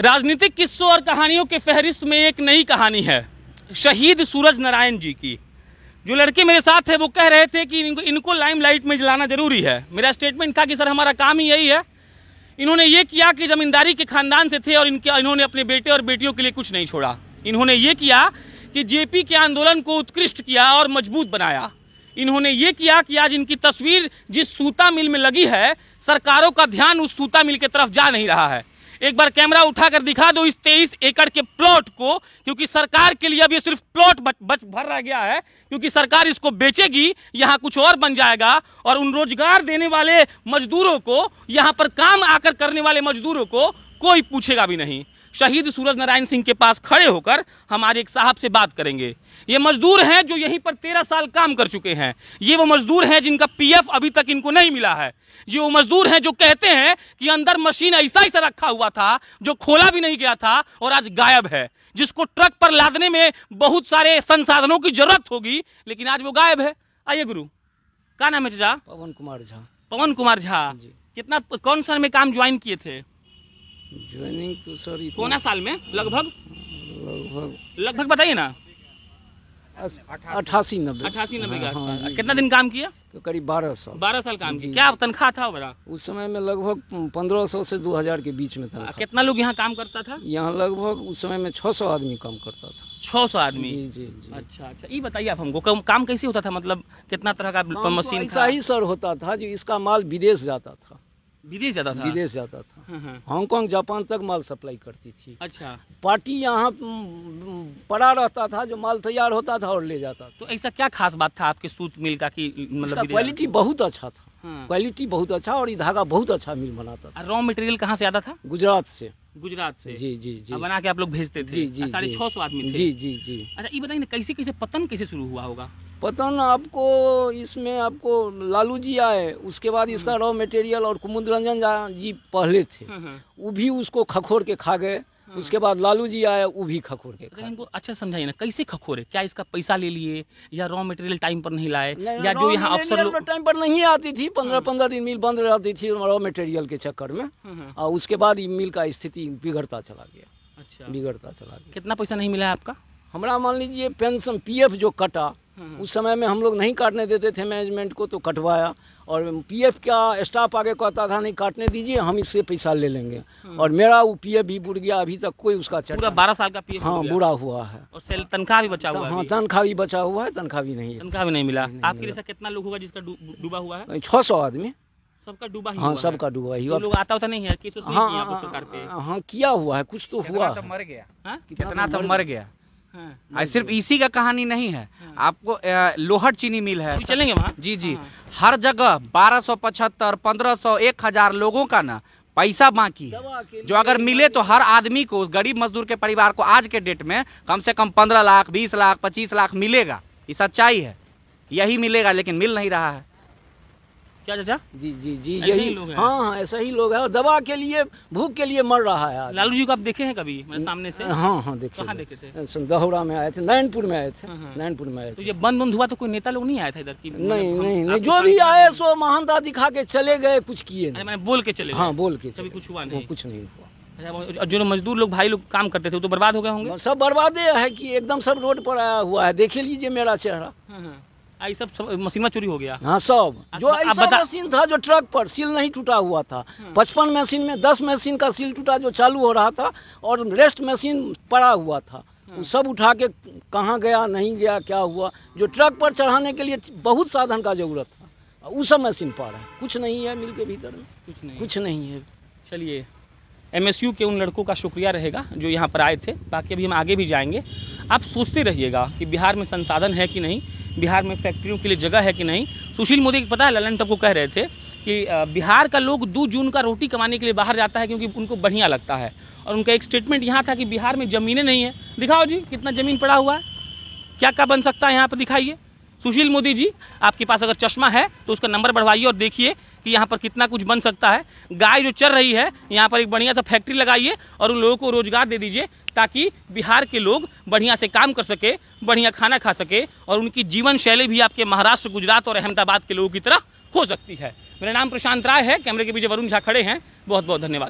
राजनीतिक किस्सों और कहानियों के फहरिस्त में एक नई कहानी है शहीद सूरज नारायण जी की जो लड़के मेरे साथ थे वो कह रहे थे कि इनको इनको लाइमलाइट में जलाना जरूरी है मेरा स्टेटमेंट था कि सर हमारा काम ही यही है इन्होंने ये किया कि जमींदारी के खानदान से थे और इनके इन्होंने अपने बेटे और बेटियों के लिए कुछ नहीं छोड़ा इन्होंने ये किया कि जेपी के आंदोलन को उत्कृष्ट किया और मजबूत बनाया इन्होंने ये किया कि आज इनकी तस्वीर जिस सूता मिल में लगी है सरकारों का ध्यान उस सूता मिल की तरफ जा नहीं रहा है एक बार कैमरा उठाकर दिखा दो इस तेईस एकड़ के प्लॉट को क्योंकि सरकार के लिए अब ये सिर्फ प्लॉट बच, बच भर रह गया है क्योंकि सरकार इसको बेचेगी यहाँ कुछ और बन जाएगा और उन रोजगार देने वाले मजदूरों को यहाँ पर काम आकर करने वाले मजदूरों को कोई पूछेगा भी नहीं शहीद सूरज नारायण सिंह के पास खड़े होकर हमारे एक साहब से बात करेंगे ये मजदूर हैं जो यहीं पर तेरह साल काम कर चुके हैं ये वो मजदूर हैं जिनका पीएफ अभी तक इनको नहीं मिला है ये वो मजदूर हैं जो कहते हैं कि अंदर मशीन ऐसा ऐसा रखा हुआ था जो खोला भी नहीं गया था और आज गायब है जिसको ट्रक पर लादने में बहुत सारे संसाधनों की जरूरत होगी लेकिन आज वो गायब है आइए गुरु क्या नाम है पवन कुमार झा पवन कुमार झा कितना कौन सा में काम ज्वाइन किए थे ज्वाइनिंग तो सर है साल में लगभग लगभग लगभग बताइए ना अठासी नब्बे अठासी नब्बे का हाँ, हाँ, कितना दिन काम किया तो करीब बारह साल बारह साल काम किया क्या तनख्वाह था बड़ा उस समय में लगभग पंद्रह सौ से दो हजार के बीच में था कितना लोग यहाँ काम करता था यहाँ लगभग उस समय में छह सौ आदमी काम करता था छह सौ आदमी जी, जी, जी अच्छा अच्छा ये बताइए आप हमको काम कैसे होता था मतलब कितना तरह का मशीन तो ऐसा ही सर होता था जो इसका माल विदेश जाता था विदेश जाता था विदेश जाता था हम्म, हम्म। हांगकांग जापान तक माल सप्लाई करती थी अच्छा पार्टी यहाँ पड़ा रहता था जो माल तैयार होता था और ले जाता था तो ऐसा क्या खास बात था आपके सूत मिल का की मतलब क्वालिटी बहुत अच्छा था क्वालिटी हाँ। बहुत अच्छा और धागा बहुत अच्छा मिल बनाता था रॉ मटेरियल कहाँ से आता था गुजरात से गुजरात से जी जी जी बना के आप लोग भेजते थे साढ़े छह सौ आदमी जी जी जी अच्छा ये बताइए कैसे कैसे पतन कैसे शुरू हुआ होगा पतन आपको इसमें आपको लालू जी आए उसके बाद इसका रॉ हम्म। मटेरियल और कुमुद रंजन जी पहले थे हम्म, हम्म। वो भी उसको खखोर के खा गए उसके बाद लालू जी आए वो भी खखोर के खा इनको अच्छा समझाइए ना कैसे खखोर है क्या इसका पैसा ले लिए या रॉ मटेरियल टाइम पर नहीं लाए या जो यहाँ अफसर टाइम तो पर नहीं आती थी पंद्रह पंद्रह दिन मिल बंद रहती थी रॉ मटेरियल के चक्कर में और उसके बाद मिल का स्थिति बिगड़ता चला गया अच्छा बिगड़ता चला गया कितना पैसा नहीं मिला आपका हमारा मान लीजिए पेंशन पीएफ जो कटा हम्म। उस समय में हम लोग नहीं काटने देते थे मैनेजमेंट को तो कटवाया और पीएफ का स्टाफ आगे कहता था नहीं काटने दीजिए हम इससे पैसा ले लेंगे हम्म। और मेरा वो पी भी बुढ़ गया अभी तक कोई उसका पूरा बारह साल का पीएफ हाँ बुरा हुआ है और तनख्वाह भी बचा हुआ है हाँ तनख्वाह भी बचा हुआ है तनख्वाह भी नहीं तनख्वाह भी नहीं मिला आपके जैसा कितना लोग हुआ जिसका डूबा हुआ है छह सौ आदमी सबका डूबा ही हाँ सबका डूबा ही तो लोग आता होता नहीं है हाँ हाँ किया हुआ है कुछ तो हुआ तो मर गया हाँ? कितना तो, तो मर गया हाँ, सिर्फ इसी का कहानी नहीं है हाँ। आपको लोहर चीनी मिल है चलेंगे वहाँ जी जी हाँ। हर जगह बारह सौ पचहत्तर पंद्रह सौ एक हजार लोगों का ना पैसा बाकी है जो अगर मिले तो हर आदमी को गरीब मजदूर के परिवार को आज के डेट में कम से कम पंद्रह लाख बीस लाख पच्चीस लाख मिलेगा ये सच्चाई है यही मिलेगा लेकिन मिल नहीं रहा है क्या चाचा जी जी जी यही लोग हाँ हाँ ऐसा ही लोग है और दवा के लिए भूख के लिए मर रहा है लालू जी को आप देखे हैं कभी मैं सामने से हाँ हाँ देखे कहाँ देखे थे दहोरा में आए थे नैनपुर में आए थे हाँ, हाँ। नैनपुर में आए तो थे बंद बंद हुआ तो कोई नेता लोग नहीं आया था इधर की नहीं मतलब नहीं जो भी आए सो महानता दिखा के चले गए कुछ किए बोल के चले हाँ बोल के कभी कुछ हुआ हाँ, नहीं कुछ नहीं हुआ अच्छा, जो मजदूर लोग भाई लोग काम करते थे वो तो बर्बाद हो गए होंगे सब बर्बादे है कि एकदम सब रोड पर आया हुआ है देखे लीजिए मेरा चेहरा आई सब, सब मशीन चोरी हो गया हाँ सब जो बता... मशीन था जो ट्रक पर सील नहीं टूटा हुआ था हाँ। पचपन मशीन में दस मशीन का सील टूटा जो चालू हो रहा था और रेस्ट मशीन पड़ा हुआ था वो हाँ। सब उठा के कहाँ गया नहीं गया क्या हुआ जो ट्रक पर चढ़ाने के लिए बहुत साधन का जरूरत था वो सब मशीन पड़ा है कुछ नहीं है मिल के भीतर में कुछ नहीं कुछ नहीं है चलिए एम के उन लड़कों का शुक्रिया रहेगा जो यहाँ पर आए थे बाकी अभी हम आगे भी जाएंगे आप सोचते रहिएगा कि बिहार में संसाधन है कि नहीं बिहार में फैक्ट्रियों के लिए जगह है कि नहीं सुशील मोदी पता है ललन टप को कह रहे थे कि बिहार का लोग दो जून का रोटी कमाने के लिए बाहर जाता है क्योंकि उनको बढ़िया लगता है और उनका एक स्टेटमेंट यहाँ था कि बिहार में ज़मीनें नहीं है दिखाओ जी कितना ज़मीन पड़ा हुआ है क्या क्या बन सकता है यहाँ पर दिखाइए सुशील मोदी जी आपके पास अगर चश्मा है तो उसका नंबर बढ़वाइए और देखिए कि यहाँ पर कितना कुछ बन सकता है गाय जो चल रही है यहाँ पर एक बढ़िया सा फैक्ट्री लगाइए और उन लोगों को रोजगार दे दीजिए ताकि बिहार के लोग बढ़िया से काम कर सके बढ़िया खाना खा सके और उनकी जीवन शैली भी आपके महाराष्ट्र गुजरात और अहमदाबाद के लोगों की तरह हो सकती है मेरा नाम प्रशांत राय है कैमरे के पीछे वरुण झा खड़े हैं बहुत बहुत धन्यवाद